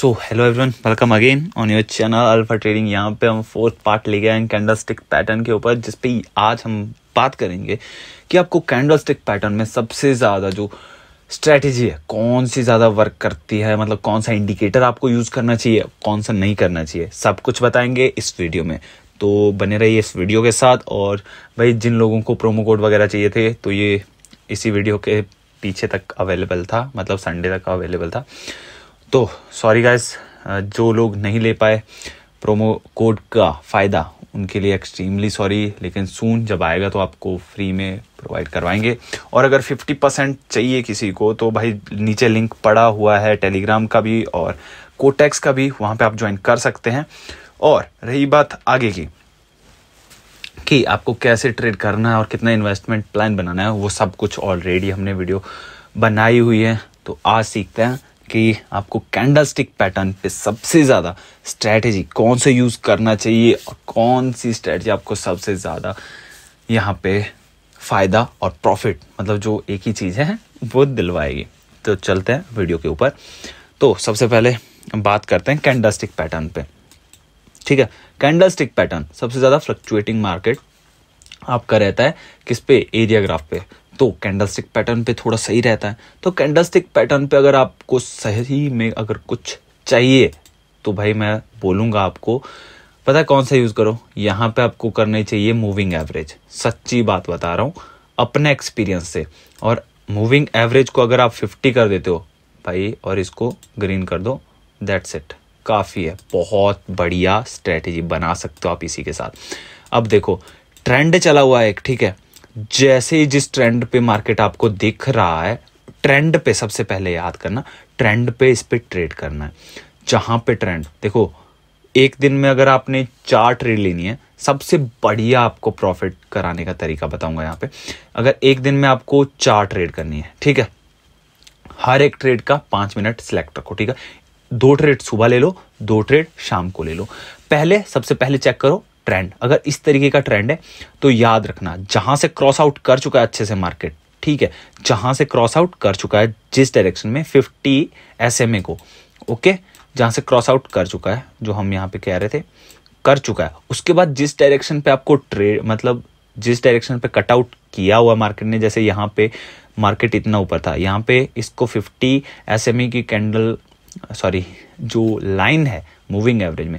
so hello everyone welcome again on your channel alpha trading यहाँ पे हम fourth part ले गए हैं कैंडल स्टिक पैटर्न के ऊपर जिसपे आज हम बात करेंगे कि आपको कैंडल स्टिक पैटर्न में सबसे ज़्यादा जो स्ट्रैटेजी है कौन सी ज़्यादा वर्क करती है मतलब कौन सा इंडिकेटर आपको यूज़ करना चाहिए कौन सा नहीं करना चाहिए सब कुछ बताएंगे इस वीडियो में तो बने रहिए इस वीडियो के साथ और भाई जिन लोगों को प्रोमो कोड वगैरह चाहिए थे तो ये इसी वीडियो के पीछे तक अवेलेबल था मतलब संडे तक अवेलेबल था तो सॉरी गाइस जो लोग नहीं ले पाए प्रोमो कोड का फ़ायदा उनके लिए एक्सट्रीमली सॉरी लेकिन सून जब आएगा तो आपको फ्री में प्रोवाइड करवाएंगे और अगर 50 परसेंट चाहिए किसी को तो भाई नीचे लिंक पड़ा हुआ है टेलीग्राम का भी और कोटेक्स का भी वहाँ पे आप ज्वाइन कर सकते हैं और रही बात आगे की कि आपको कैसे ट्रेड करना है और कितना इन्वेस्टमेंट प्लान बनाना है वो सब कुछ ऑलरेडी हमने वीडियो बनाई हुई है तो आज सीखते हैं कि आपको कैंडल स्टिक पैटर्न पे सबसे ज़्यादा स्ट्रैटेजी कौन से यूज़ करना चाहिए और कौन सी स्ट्रैटेजी आपको सबसे ज़्यादा यहाँ पे फ़ायदा और प्रॉफिट मतलब जो एक ही चीज़ है वो दिलवाएगी तो चलते हैं वीडियो के ऊपर तो सबसे पहले बात करते हैं कैंडल स्टिक पैटर्न पे ठीक है कैंडल स्टिक पैटर्न सबसे ज़्यादा फ्लक्चुएटिंग मार्केट आपका रहता है किस पे एरिया ग्राफ पे तो कैंडल स्टिक पैटर्न पे थोड़ा सही रहता है तो कैंडल स्टिक पैटर्न पे अगर आपको सही में अगर कुछ चाहिए तो भाई मैं बोलूँगा आपको पता है कौन सा यूज़ करो यहाँ पे आपको करना चाहिए मूविंग एवरेज सच्ची बात बता रहा हूँ अपने एक्सपीरियंस से और मूविंग एवरेज को अगर आप फिफ्टी कर देते हो भाई और इसको ग्रीन कर दो दैट्स इट काफ़ी है बहुत बढ़िया स्ट्रेटजी बना सकते हो आप इसी के साथ अब देखो ट्रेंड चला हुआ है एक ठीक है जैसे ही जिस ट्रेंड पे मार्केट आपको दिख रहा है ट्रेंड पे सबसे पहले याद करना ट्रेंड पे इस पर ट्रेड करना है जहां पे ट्रेंड देखो एक दिन में अगर आपने चार ट्रेड लेनी है सबसे बढ़िया आपको प्रॉफिट कराने का तरीका बताऊंगा यहाँ पे अगर एक दिन में आपको चार ट्रेड करनी है ठीक है हर एक ट्रेड का पांच मिनट सिलेक्ट रखो ठीक है दो ट्रेड सुबह ले लो दो ट्रेड शाम को ले लो पहले सबसे पहले चेक करो ट्रेंड अगर इस तरीके का ट्रेंड है तो याद रखना जहां से क्रॉस आउट कर चुका है अच्छे से मार्केट ठीक है जहां से क्रॉस आउट कर चुका है जिस डायरेक्शन में फिफ्टी एस एम ए को ओके जहां से क्रॉस आउट कर चुका है जो हम यहाँ पे कह रहे थे कर चुका है उसके बाद जिस डायरेक्शन पे आपको ट्रेड मतलब जिस डायरेक्शन पे कटआउट किया हुआ मार्केट ने जैसे यहाँ पे मार्केट इतना ऊपर था यहाँ पे इसको 50 एस की कैंडल सॉरी जो लाइन है मूविंग एवरेज में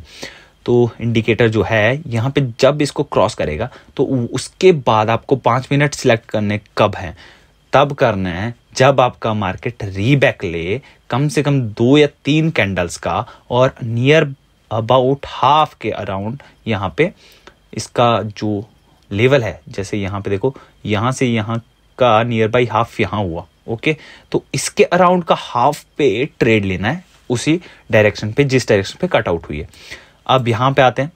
तो इंडिकेटर जो है यहाँ पे जब इसको क्रॉस करेगा तो उसके बाद आपको पाँच मिनट सिलेक्ट करने कब हैं तब करना है जब आपका मार्केट रीबैक ले कम से कम दो या तीन कैंडल्स का और नियर अबाउट हाफ के अराउंड यहाँ पे इसका जो लेवल है जैसे यहाँ पे देखो यहाँ से यहाँ का नियर बाई हाफ यहाँ हुआ ओके तो इसके अराउंड का हाफ पे ट्रेड लेना है उसी डायरेक्शन पे जिस डायरेक्शन पे कट आउट हुई है अब यहाँ पे आते हैं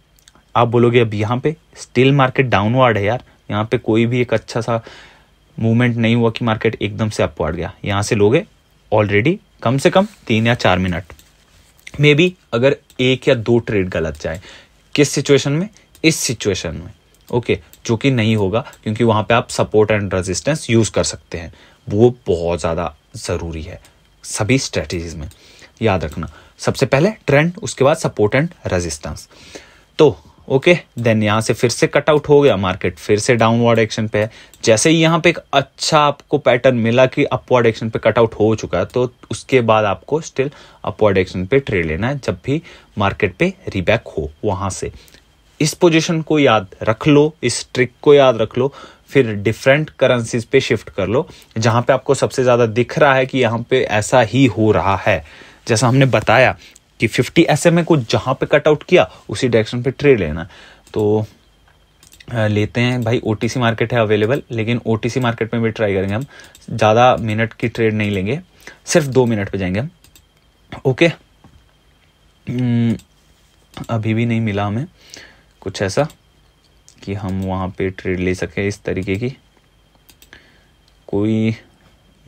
आप बोलोगे अब यहाँ पे स्टिल मार्केट डाउनवर्ड है यार यहाँ पे कोई भी एक अच्छा सा मूवमेंट नहीं हुआ कि मार्केट एकदम से अपवर्ड गया यहाँ से लोगे ऑलरेडी कम से कम तीन या चार मिनट मे बी अगर एक या दो ट्रेड गलत जाए किस सिचुएशन में इस सिचुएशन में ओके okay, जो कि नहीं होगा क्योंकि वहाँ पे आप सपोर्ट एंड रेजिस्टेंस यूज़ कर सकते हैं वो बहुत ज़्यादा ज़रूरी है सभी स्ट्रेटजीज में याद रखना सबसे पहले ट्रेंड उसके बाद सपोर्ट एंड रेजिस्टेंस तो ओके देन यहां से फिर से कट आउट हो गया मार्केट फिर से डाउनवर्ड एक्शन पे है जैसे ही यहां पे एक अच्छा आपको पैटर्न मिला कि अपवर्ड एक्शन पे कट आउट हो चुका है तो उसके बाद आपको स्टिल अपवर्ड एक्शन पे ट्रेड लेना है जब भी मार्केट पे रीबैक हो वहां से इस पोजीशन को याद रख लो इस ट्रिक को याद रख लो फिर डिफरेंट करेंसीज पे शिफ्ट कर लो जहां पे आपको सबसे ज़्यादा दिख रहा है कि यहाँ पे ऐसा ही हो रहा है जैसा हमने बताया कि 50 एस एम को जहाँ पे आउट किया उसी डायरेक्शन पे ट्रेड लेना तो लेते हैं भाई ओ मार्केट है अवेलेबल लेकिन ओ मार्केट में भी ट्राई करेंगे हम ज़्यादा मिनट की ट्रेड नहीं लेंगे सिर्फ दो मिनट पे जाएंगे हम ओके हम्म, अभी भी नहीं मिला हमें कुछ ऐसा कि हम वहाँ पे ट्रेड ले सकें इस तरीके की कोई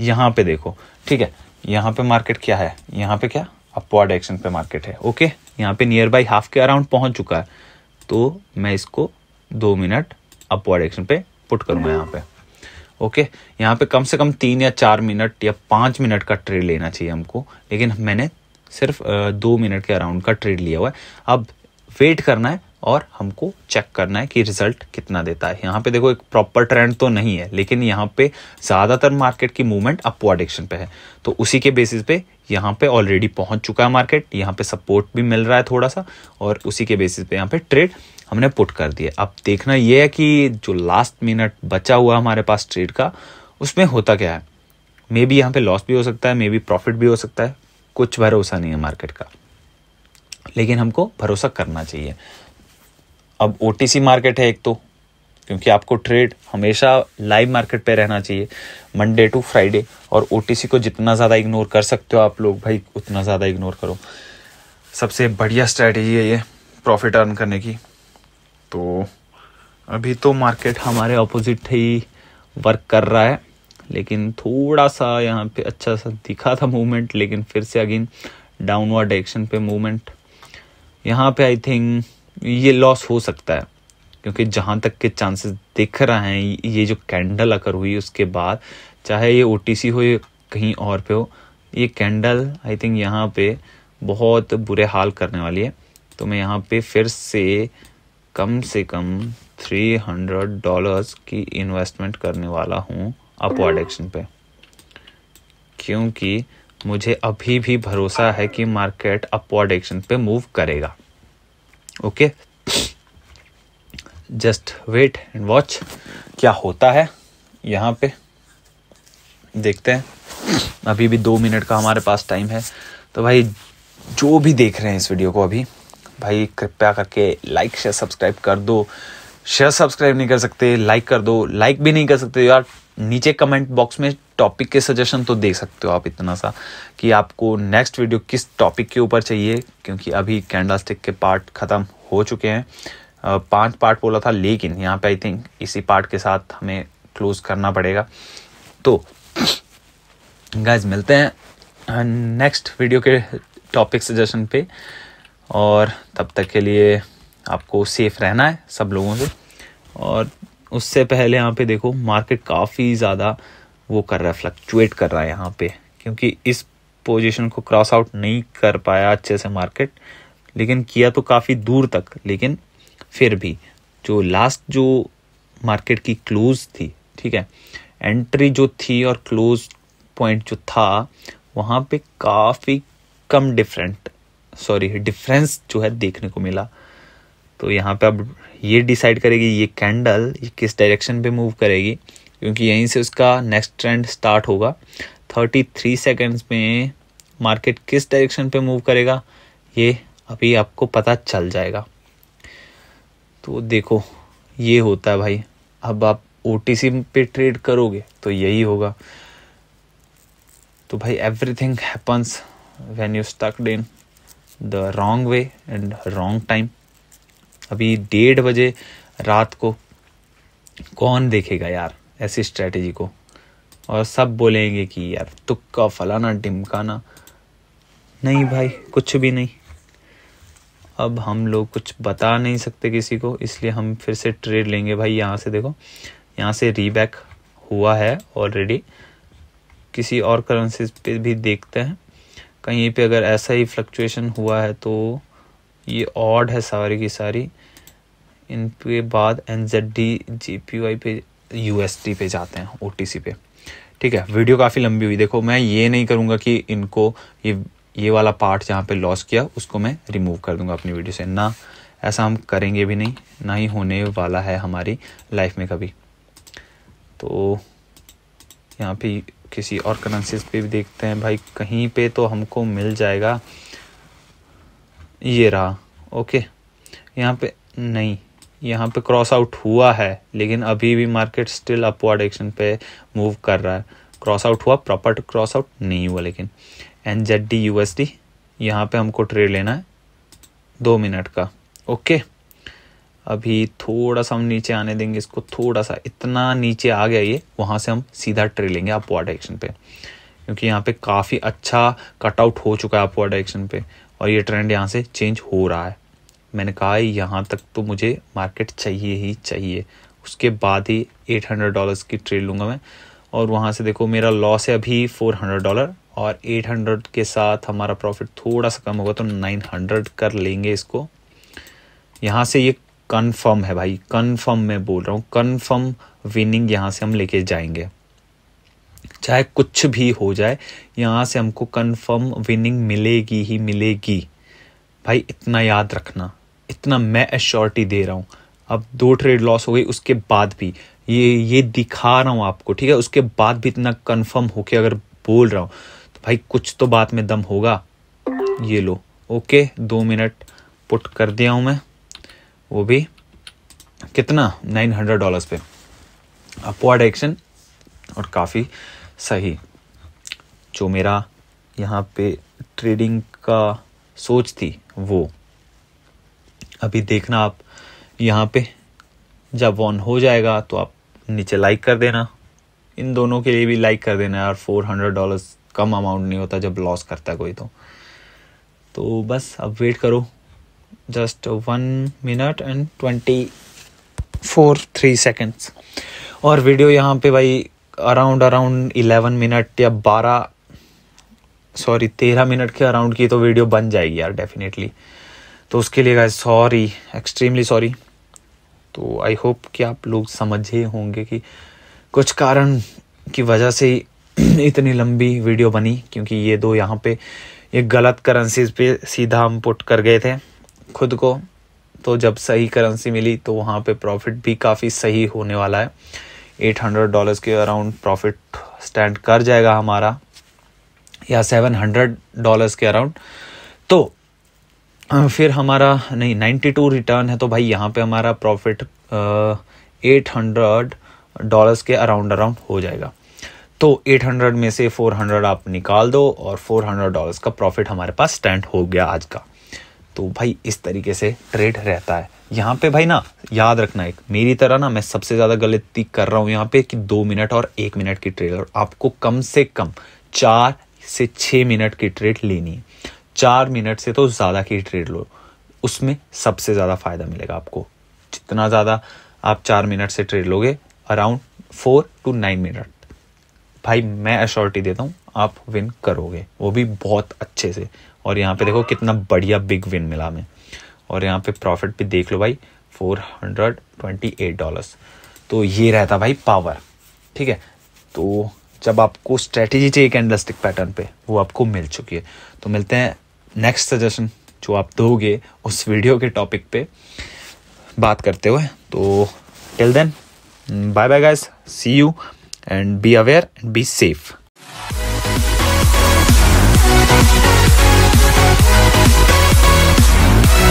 यहाँ पे देखो ठीक है यहाँ पे मार्केट क्या है यहाँ पे क्या अपवर्ड एक्शन पे मार्केट है ओके यहाँ पे नियर बाई हाफ के अराउंड पहुँच चुका है तो मैं इसको दो मिनट अपवर्ड एक्शन पे पुट करूँगा यहाँ पे ओके यहाँ पे कम से कम तीन या चार मिनट या पाँच मिनट का ट्रेड लेना चाहिए हमको लेकिन मैंने सिर्फ दो मिनट के अराउंड का ट्रेड लिया हुआ है अब वेट करना है और हमको चेक करना है कि रिजल्ट कितना देता है यहाँ पे देखो एक प्रॉपर ट्रेंड तो नहीं है लेकिन यहाँ पे ज़्यादातर मार्केट की मूवमेंट अपवर्ड एक्शन पे है तो उसी के बेसिस पे यहाँ पे ऑलरेडी पहुँच चुका है मार्केट यहाँ पे सपोर्ट भी मिल रहा है थोड़ा सा और उसी के बेसिस पे यहाँ पे ट्रेड हमने पुट कर दिया अब देखना ये है कि जो लास्ट मिनट बचा हुआ हमारे पास ट्रेड का उसमें होता क्या है मे बी यहाँ पे लॉस भी हो सकता है मे बी प्रॉफिट भी हो सकता है कुछ भरोसा नहीं है मार्केट का लेकिन हमको भरोसा करना चाहिए अब ओ मार्केट है एक तो क्योंकि आपको ट्रेड हमेशा लाइव मार्केट पे रहना चाहिए मंडे टू फ्राइडे और ओ को जितना ज़्यादा इग्नोर कर सकते हो आप लोग भाई उतना ज़्यादा इग्नोर करो सबसे बढ़िया स्ट्रैटेजी है ये प्रॉफिट अर्न करने की तो अभी तो मार्केट हमारे अपोजिट ही वर्क कर रहा है लेकिन थोड़ा सा यहाँ पे अच्छा सा दिखा था मूवमेंट लेकिन फिर से अगेन डाउनवर्ड डायरेक्शन पे मूवमेंट यहाँ पे आई थिंक ये लॉस हो सकता है क्योंकि जहाँ तक के चांसेस दिख रहे हैं ये जो कैंडल अगर हुई उसके बाद चाहे ये ओ हो या कहीं और पे हो ये कैंडल आई थिंक यहाँ पे बहुत बुरे हाल करने वाली है तो मैं यहाँ पे फिर से कम से कम थ्री हंड्रेड डॉलर्स की इन्वेस्टमेंट करने वाला हूँ अपवर्ड एक्शन पे क्योंकि मुझे अभी भी भरोसा है कि मार्केट अपवर्ड एक्शन पे मूव करेगा okay just wait and watch क्या होता है यहाँ पे देखते हैं अभी भी दो मिनट का हमारे पास टाइम है तो भाई जो भी देख रहे हैं इस वीडियो को अभी भाई कृपया करके लाइक शेयर सब्सक्राइब कर दो शेयर सब्सक्राइब नहीं कर सकते लाइक कर दो लाइक भी नहीं कर सकते यार नीचे कमेंट बॉक्स में टॉपिक के सजेशन तो दे सकते हो आप इतना सा कि आपको नेक्स्ट वीडियो किस टॉपिक के ऊपर चाहिए क्योंकि अभी कैंडल स्टिक के पार्ट ख़त्म हो चुके हैं पांच पार्ट बोला था लेकिन यहाँ पे आई थिंक इसी पार्ट के साथ हमें क्लोज करना पड़ेगा तो गाइज मिलते हैं नेक्स्ट वीडियो के टॉपिक सजेशन पे और तब तक के लिए आपको सेफ रहना है सब लोगों से और उससे पहले यहाँ पे देखो मार्केट काफ़ी ज़्यादा वो कर रहा है फ्लक्चुएट कर रहा है यहाँ पे क्योंकि इस पोजीशन को क्रॉस आउट नहीं कर पाया अच्छे से मार्केट लेकिन किया तो काफ़ी दूर तक लेकिन फिर भी जो लास्ट जो मार्केट की क्लोज थी ठीक है एंट्री जो थी और क्लोज पॉइंट जो था वहाँ पे काफ़ी कम डिफरेंट सॉरी डिफरेंस जो है देखने को मिला तो यहाँ पे अब ये डिसाइड करेगी ये कैंडल किस डायरेक्शन पे मूव करेगी क्योंकि यहीं से उसका नेक्स्ट ट्रेंड स्टार्ट होगा थर्टी थ्री सेकेंड्स में मार्केट किस डायरेक्शन पे मूव करेगा ये अभी आपको पता चल जाएगा तो देखो ये होता है भाई अब आप ओ पे ट्रेड करोगे तो यही होगा तो भाई everything happens when you stuck in the wrong way and wrong time अभी डेढ़ बजे रात को कौन देखेगा यार ऐसी स्ट्रेटेजी को और सब बोलेंगे कि यार तुक्का फलाना ढिमकाना नहीं भाई कुछ भी नहीं अब हम लोग कुछ बता नहीं सकते किसी को इसलिए हम फिर से ट्रेड लेंगे भाई यहाँ से देखो यहाँ से रीबैक हुआ है ऑलरेडी किसी और करेंसी पे भी देखते हैं कहीं पे अगर ऐसा ही फ्लक्चुएशन हुआ है तो ये ऑड है सारी की सारी इन पे बाद N Z D G P Y पे यू एस टी पे जाते हैं ओ टी सी पे ठीक है वीडियो काफ़ी लंबी हुई देखो मैं ये नहीं करूँगा कि इनको ये ये वाला पार्ट जहाँ पे लॉस किया उसको मैं रिमूव कर दूँगा अपनी वीडियो से ना ऐसा हम करेंगे भी नहीं ना ही होने वाला है हमारी लाइफ में कभी तो यहाँ पे किसी और करंसीज पे भी देखते हैं भाई कहीं पे तो हमको मिल जाएगा ये रहा ओके यहाँ पे नहीं यहाँ पे क्रॉस आउट हुआ है लेकिन अभी भी मार्केट स्टिल अपवर्ड एक्शन पे मूव कर रहा है क्रॉस आउट हुआ प्रॉपर क्रॉस आउट नहीं हुआ लेकिन N Z D U S D यहाँ पर हमको ट्रेड लेना है दो मिनट का ओके अभी थोड़ा सा हम नीचे आने देंगे इसको थोड़ा सा इतना नीचे आ गया ये वहाँ से हम सीधा ट्रेड लेंगे अपवर्ड एक्शन पे क्योंकि यहाँ पे काफ़ी अच्छा कटआउट हो चुका है अपवर्ड एक्शन पे और ये ट्रेंड यहाँ से चेंज हो रहा है मैंने कहा यहाँ तक तो मुझे मार्केट चाहिए ही चाहिए उसके बाद ही एट हंड्रेड डॉलर्स की ट्रेड लूँगा मैं और वहाँ से देखो मेरा लॉस है अभी फोर हंड्रेड डॉलर और एट हंड्रेड के साथ हमारा प्रॉफिट थोड़ा सा कम होगा तो नाइन हंड्रेड कर लेंगे इसको यहाँ से ये कन्फर्म है भाई कन्फर्म मैं बोल रहा हूँ कन्फर्म विनिंग यहाँ से हम लेके जाएंगे चाहे कुछ भी हो जाए यहाँ से हमको कंफर्म विनिंग मिलेगी ही मिलेगी भाई इतना याद रखना इतना मैं एश्योरिटी दे रहा हूँ अब दो ट्रेड लॉस हो गई उसके बाद भी ये ये दिखा रहा हूँ आपको ठीक है उसके बाद भी इतना कंफर्म होके अगर बोल रहा हूँ तो भाई कुछ तो बात में दम होगा ये लो ओके दो मिनट पुट कर दिया हूँ मैं वो भी कितना नाइन हंड्रेड डॉलर्स पे अपवर्ड एक्शन और काफ़ी सही जो मेरा यहाँ पे ट्रेडिंग का सोच थी वो अभी देखना आप यहाँ पे जब ऑन हो जाएगा तो आप नीचे लाइक कर देना इन दोनों के लिए भी लाइक कर देना यार फोर हंड्रेड डॉलर्स कम अमाउंट नहीं होता जब लॉस करता है कोई तो तो बस अब वेट करो just one minute and twenty four three seconds और वीडियो यहाँ पे भाई अराउंड अराउंड इलेवन मिनट या बारह सॉरी तेरह मिनट के अराउंड की तो वीडियो बन जाएगी यार डेफिनेटली तो उसके लिए गाइज सॉरी एक्सट्रीमली सॉरी तो आई होप कि आप लोग समझे होंगे कि कुछ कारण की वजह से इतनी लंबी वीडियो बनी क्योंकि ये दो यहाँ पे ये गलत करेंसीज पे सीधा हम पुट कर गए थे खुद को तो जब सही करेंसी मिली तो वहाँ पे प्रॉफिट भी काफ़ी सही होने वाला है एट हंड्रेड डॉलर्स के अराउंड प्रॉफिट स्टैंड कर जाएगा हमारा या सेवन हंड्रेड डॉलर्स के अराउंड तो फिर हमारा नहीं नाइन्टी टू रिटर्न है तो भाई यहाँ पे हमारा प्रॉफिट एट हंड्रेड डॉलर्स के अराउंड अराउंड हो जाएगा तो एट हंड्रेड में से फोर हंड्रेड आप निकाल दो और फोर हंड्रेड डॉलर्स का प्रॉफिट हमारे पास स्टैंड हो गया आज का तो भाई इस तरीके से ट्रेड रहता है यहाँ पे भाई ना याद रखना एक मेरी तरह ना मैं सबसे ज़्यादा गलती कर रहा हूँ यहाँ पे कि दो मिनट और एक मिनट की ट्रेड और आपको कम से कम चार से छः मिनट की ट्रेड लेनी है चार मिनट से तो ज़्यादा की ट्रेड लो उसमें सबसे ज़्यादा फ़ायदा मिलेगा आपको जितना ज़्यादा आप चार मिनट से ट्रेड लोगे around four to nine minute भाई मैं अश्योरिटी देता हूँ आप विन करोगे वो भी बहुत अच्छे से और यहाँ पे देखो कितना बढ़िया बिग विन मिला हमें और यहाँ पे प्रॉफिट भी देख लो भाई four hundred twenty eight dollars तो ये रहता भाई पावर ठीक है तो जब आपको स्ट्रेटेजी चाहिए कैंडलस्टिक पैटर्न पे वो आपको मिल चुकी है तो मिलते हैं नेक्स्ट सजेशन जो आप दोगे उस वीडियो के टॉपिक पे बात करते हुए तो till then bye bye guys see you and be aware and be safe